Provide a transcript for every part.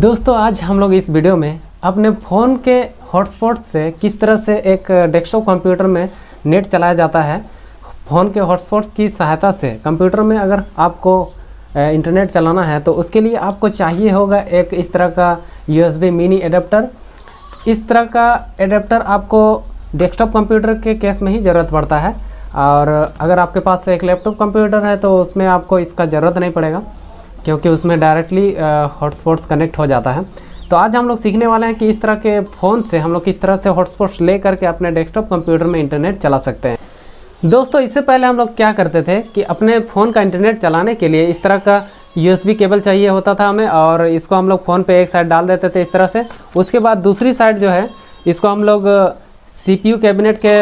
दोस्तों आज हम लोग इस वीडियो में अपने फ़ोन के हॉटस्पॉट से किस तरह से एक डेस्कटॉप कंप्यूटर में नेट चलाया जाता है फ़ोन के हॉटस्पॉट की सहायता से कंप्यूटर में अगर आपको इंटरनेट चलाना है तो उसके लिए आपको चाहिए होगा एक इस तरह का यूएसबी मिनी एडेप्टर इस तरह का एडेप्टर आपको डेस्कटॉप कंप्यूटर के केस में ही ज़रूरत पड़ता है और अगर आपके पास एक लैपटॉप कंप्यूटर है तो उसमें आपको इसका ज़रूरत नहीं पड़ेगा क्योंकि उसमें डायरेक्टली हॉटस्पॉट्स कनेक्ट हो जाता है तो आज हम लोग सीखने वाले हैं कि इस तरह के फ़ोन से हम लोग किस तरह से हॉटस्पॉट्स ले करके अपने डेस्कटॉप कंप्यूटर में इंटरनेट चला सकते हैं दोस्तों इससे पहले हम लोग क्या करते थे कि अपने फ़ोन का इंटरनेट चलाने के लिए इस तरह का यू केबल चाहिए होता था हमें और इसको हम लोग फ़ोन पर एक साइड डाल देते थे इस तरह से उसके बाद दूसरी साइड जो है इसको हम लोग सीपीयू कैबिनेट के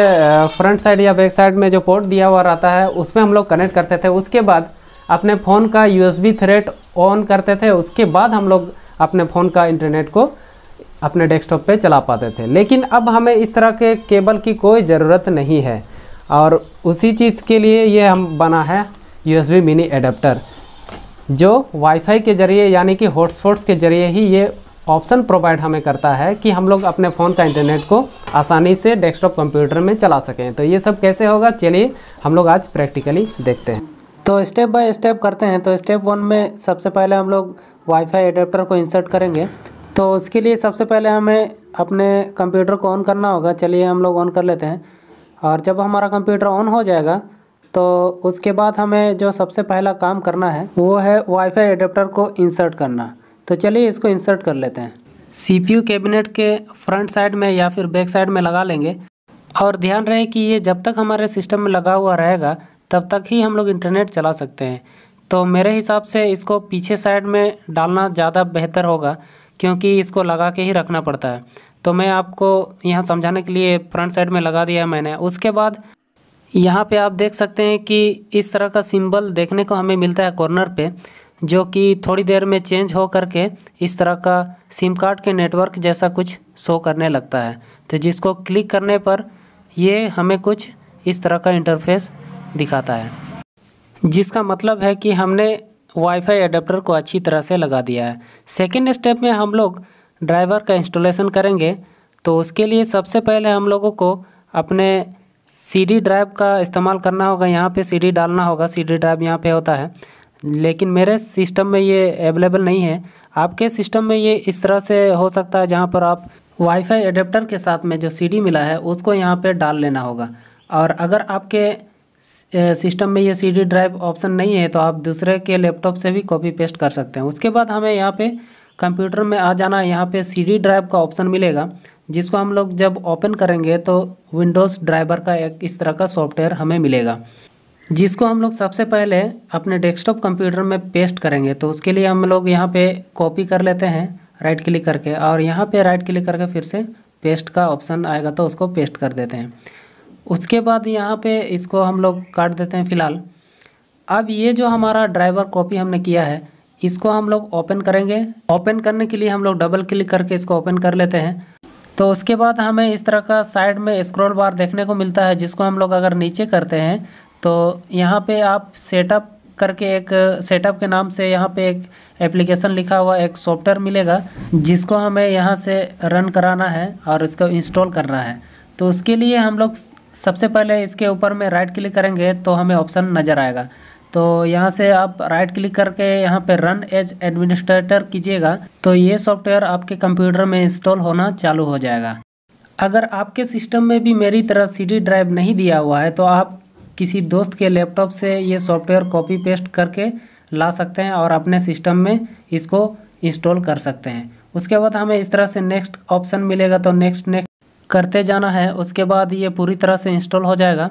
फ्रंट साइड या बैक साइड में जो पोर्ट दिया हुआ रहता है उसमें हम लोग कनेक्ट करते थे उसके बाद अपने फ़ोन का यू बी थ्रेड ऑन करते थे उसके बाद हम लोग अपने फ़ोन का इंटरनेट को अपने डेस्कटॉप पे चला पाते थे लेकिन अब हमें इस तरह के केबल की कोई ज़रूरत नहीं है और उसी चीज़ के लिए ये हम बना है यू बी मिनी एडेप्टर जो वाईफाई के ज़रिए यानी कि हॉटस्पॉट्स के ज़रिए ही ये ऑप्शन प्रोवाइड हमें करता है कि हम लोग अपने फ़ोन का इंटरनेट को आसानी से डेस्कटॉप कंप्यूटर में चला सकें तो ये सब कैसे होगा चलिए हम लोग आज प्रैक्टिकली देखते हैं तो स्टेप बाय स्टेप करते हैं तो स्टेप वन में सबसे पहले हम लोग वाईफाई एडेप्टर को इंसर्ट करेंगे तो उसके लिए सबसे पहले हमें अपने कंप्यूटर को ऑन करना होगा चलिए हम लोग ऑन कर लेते हैं और जब हमारा कंप्यूटर ऑन हो जाएगा तो उसके बाद हमें जो सबसे पहला काम करना है वो है वाईफाई एडेप्टर को इंसर्ट करना तो चलिए इसको इंसर्ट कर लेते हैं सीपीयू कैबिनेट के फ्रंट साइड में या फिर बैक साइड में लगा लेंगे और ध्यान रहे कि ये जब तक हमारे सिस्टम में लगा हुआ रहेगा तब तक ही हम लोग इंटरनेट चला सकते हैं तो मेरे हिसाब से इसको पीछे साइड में डालना ज़्यादा बेहतर होगा क्योंकि इसको लगा के ही रखना पड़ता है तो मैं आपको यहाँ समझाने के लिए फ्रंट साइड में लगा दिया मैंने उसके बाद यहाँ पे आप देख सकते हैं कि इस तरह का सिंबल देखने को हमें मिलता है कॉर्नर पे जो कि थोड़ी देर में चेंज हो करके इस तरह का सिम कार्ड के नेटवर्क जैसा कुछ शो करने लगता है तो जिसको क्लिक करने पर ये हमें कुछ इस तरह का इंटरफेस दिखाता है जिसका मतलब है कि हमने वाईफाई एडाप्टर को अच्छी तरह से लगा दिया है सेकेंड स्टेप में हम लोग ड्राइवर का इंस्टॉलेशन करेंगे तो उसके लिए सबसे पहले हम लोगों को अपने सीडी ड्राइव का इस्तेमाल करना होगा यहाँ पे सीडी डालना होगा सीडी ड्राइव यहाँ पे होता है लेकिन मेरे सिस्टम में ये अवेलेबल नहीं है आपके सिस्टम में ये इस तरह से हो सकता है जहाँ पर आप वाईफाई एडेप्टर के साथ में जो सीडी मिला है उसको यहाँ पे डाल लेना होगा और अगर आपके सिस्टम में ये सी डी ड्राइव ऑप्शन नहीं है तो आप दूसरे के लैपटॉप से भी कॉपी पेस्ट कर सकते हैं उसके बाद हमें यहाँ पे कंप्यूटर में आ जाना है यहाँ पे सी डी ड्राइव का ऑप्शन मिलेगा जिसको हम लोग जब ओपन करेंगे तो विंडोज़ ड्राइवर का एक इस तरह का सॉफ्टवेयर हमें मिलेगा जिसको हम लोग सबसे पहले अपने डेस्कटॉप कंप्यूटर में पेस्ट करेंगे तो उसके लिए हम लोग यहाँ पे कॉपी कर लेते हैं राइट क्लिक करके और यहाँ पे राइट क्लिक करके फिर से पेस्ट का ऑप्शन आएगा तो उसको पेस्ट कर देते हैं उसके बाद यहाँ पे इसको हम लोग काट देते हैं फ़िलहाल अब ये जो हमारा ड्राइवर कॉपी हमने किया है इसको हम लोग ओपन करेंगे ओपन करने के लिए हम लोग डबल क्लिक करके इसको ओपन कर लेते हैं तो उसके बाद हमें इस तरह का साइड में स्क्रॉल बार देखने को मिलता है जिसको हम लोग अगर नीचे करते हैं तो यहाँ पे आप सेटअप करके एक सेटअप के नाम से यहाँ पे एक एप्लीकेशन लिखा हुआ एक सॉफ्टवेयर मिलेगा जिसको हमें यहाँ से रन कराना है और इसको इंस्टॉल करना है तो उसके लिए हम लोग सबसे पहले इसके ऊपर में राइट क्लिक करेंगे तो हमें ऑप्शन नज़र आएगा तो यहाँ से आप राइट क्लिक करके यहाँ पे रन एज एडमिनिस्ट्रेटर कीजिएगा तो ये सॉफ्टवेयर आपके कंप्यूटर में इंस्टॉल होना चालू हो जाएगा अगर आपके सिस्टम में भी मेरी तरह सीडी ड्राइव नहीं दिया हुआ है तो आप किसी दोस्त के लैपटॉप से ये सॉफ्टवेयर कॉपी पेस्ट करके ला सकते हैं और अपने सिस्टम में इसको इंस्टॉल कर सकते हैं उसके बाद हमें इस तरह से नेक्स्ट ऑप्शन मिलेगा तो नेक्स्ट नेक्स्ट करते जाना है उसके बाद ये पूरी तरह से इंस्टॉल हो जाएगा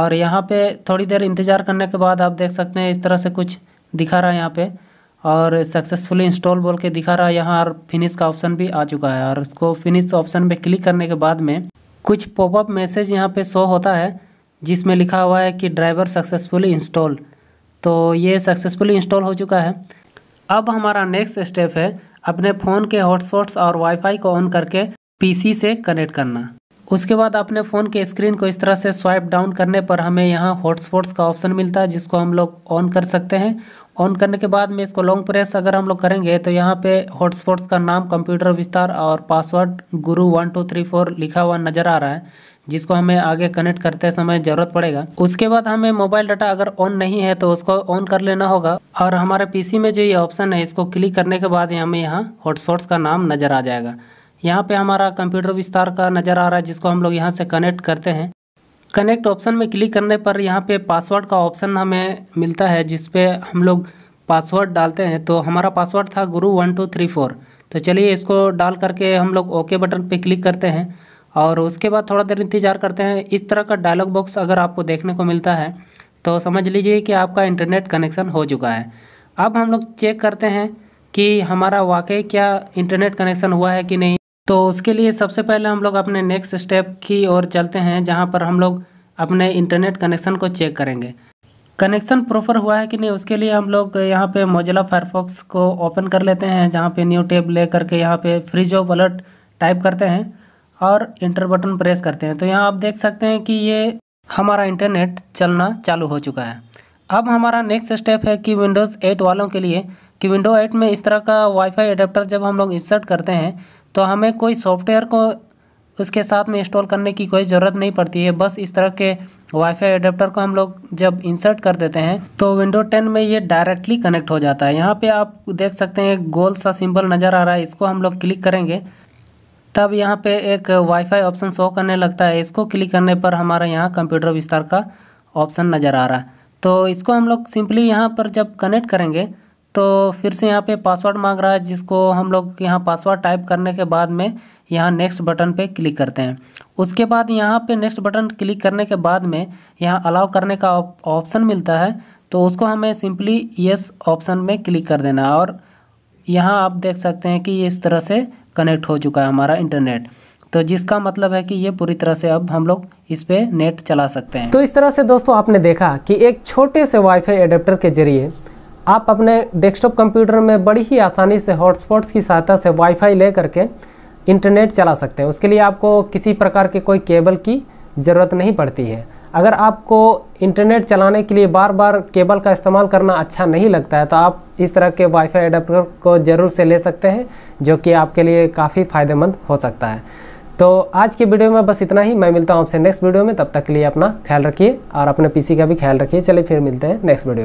और यहाँ पे थोड़ी देर इंतज़ार करने के बाद आप देख सकते हैं इस तरह से कुछ दिखा रहा है यहाँ पे और सक्सेसफुली इंस्टॉल बोल के दिखा रहा है यहाँ और फिनिश का ऑप्शन भी आ चुका है और इसको फिनिश ऑप्शन पर क्लिक करने के बाद में कुछ पॉपअप मैसेज यहाँ पर शो होता है जिसमें लिखा हुआ है कि ड्राइवर सक्सेसफुली इंस्टॉल तो ये सक्सेसफुली इंस्टॉल हो चुका है अब हमारा नेक्स्ट स्टेप है अपने फ़ोन के हॉटस्पॉट्स और वाईफाई को ऑन करके पीसी से कनेक्ट करना उसके बाद अपने फ़ोन के स्क्रीन को इस तरह से स्वाइप डाउन करने पर हमें यहाँ हॉटस्पॉट्स का ऑप्शन मिलता है जिसको हम लोग ऑन कर सकते हैं ऑन करने के बाद में इसको लॉन्ग प्रेस अगर हम लोग करेंगे तो यहाँ पे हॉटस्पॉट्स का नाम कंप्यूटर विस्तार और पासवर्ड गुरु वन टू थ्री फोर लिखा हुआ नज़र आ रहा है जिसको हमें आगे कनेक्ट करते समय ज़रूरत पड़ेगा उसके बाद हमें मोबाइल डाटा अगर ऑन नहीं है तो उसको ऑन कर लेना होगा और हमारे पी में जो ये ऑप्शन है इसको क्लिक करने के बाद हमें यहाँ हॉटस्पॉट्स का नाम नज़र आ जाएगा यहाँ पे हमारा कंप्यूटर विस्तार का नज़र आ रहा है जिसको हम लोग यहाँ से कनेक्ट करते हैं कनेक्ट ऑप्शन में क्लिक करने पर यहाँ पे पासवर्ड का ऑप्शन हमें मिलता है जिस हम लोग पासवर्ड डालते हैं तो हमारा पासवर्ड था गुरु वन टू थ्री फोर तो चलिए इसको डाल करके हम लोग ओके बटन पे क्लिक करते हैं और उसके बाद थोड़ा देर इंतज़ार करते हैं इस तरह का डायलॉग बॉक्स अगर आपको देखने को मिलता है तो समझ लीजिए कि आपका इंटरनेट कनेक्शन हो चुका है अब हम लोग चेक करते हैं कि हमारा वाकई क्या इंटरनेट कनेक्शन हुआ है कि नहीं तो उसके लिए सबसे पहले हम लोग अपने नेक्स्ट स्टेप की ओर चलते हैं जहाँ पर हम लोग अपने इंटरनेट कनेक्शन को चेक करेंगे कनेक्शन प्रॉपर हुआ है कि नहीं उसके लिए हम लोग यहाँ पे मोजिला फायरफॉक्स को ओपन कर लेते हैं जहाँ पे न्यू टैब ले करके यहाँ पे फ्रिज ऑफ अलर्ट टाइप करते हैं और इंटर बटन प्रेस करते हैं तो यहाँ आप देख सकते हैं कि ये हमारा इंटरनेट चलना चालू हो चुका है अब हमारा नेक्स्ट स्टेप है कि विंडोज़ एट वालों के लिए कि विंडो एट में इस तरह का वाईफाई अडेप्टर जब हम लोग इंसर्ट करते हैं तो हमें कोई सॉफ्टवेयर को उसके साथ में इंस्टॉल करने की कोई ज़रूरत नहीं पड़ती है बस इस तरह के वाईफाई अडेप्टर को हम लोग जब इंसर्ट कर देते हैं तो विंडो 10 में ये डायरेक्टली कनेक्ट हो जाता है यहाँ पे आप देख सकते हैं गोल सा सिंबल नज़र आ रहा है इसको हम लोग क्लिक करेंगे तब यहाँ पे एक वाईफाई ऑप्शन शो करने लगता है इसको क्लिक करने पर हमारा यहाँ कंप्यूटर विस्तार का ऑप्शन नज़र आ रहा है तो इसको हम लोग सिंपली यहाँ पर जब कनेक्ट करेंगे तो फिर से यहाँ पे पासवर्ड मांग रहा है जिसको हम लोग यहाँ पासवर्ड टाइप करने के बाद में यहाँ नेक्स्ट बटन पे क्लिक करते हैं उसके बाद यहाँ पे नेक्स्ट बटन क्लिक करने के बाद में यहाँ अलाउ करने का ऑप्शन मिलता है तो उसको हमें सिंपली यस ऑप्शन में क्लिक कर देना है और यहाँ आप देख सकते हैं कि ये इस तरह से कनेक्ट हो चुका है हमारा इंटरनेट तो जिसका मतलब है कि ये पूरी तरह से अब हम लोग इस पर नेट चला सकते हैं तो इस तरह से दोस्तों आपने देखा कि एक छोटे से वाईफाई एडेप्टर के जरिए आप अपने डेस्कटॉप कंप्यूटर में बड़ी ही आसानी से हॉटस्पॉट्स की सहायता से वाईफाई ले करके इंटरनेट चला सकते हैं उसके लिए आपको किसी प्रकार के कोई केबल की ज़रूरत नहीं पड़ती है अगर आपको इंटरनेट चलाने के लिए बार बार केबल का इस्तेमाल करना अच्छा नहीं लगता है तो आप इस तरह के वाईफाई एडाप्टर को ज़रूर से ले सकते हैं जो कि आपके लिए काफ़ी फ़ायदेमंद हो सकता है तो आज के वीडियो में बस इतना ही मैं मिलता हूँ आपसे नेक्स्ट वीडियो में तब तक के लिए अपना ख्याल रखिए और अपने पीसी का भी ख्याल रखिए चलिए फिर मिलते हैं नेक्स्ट वीडियो में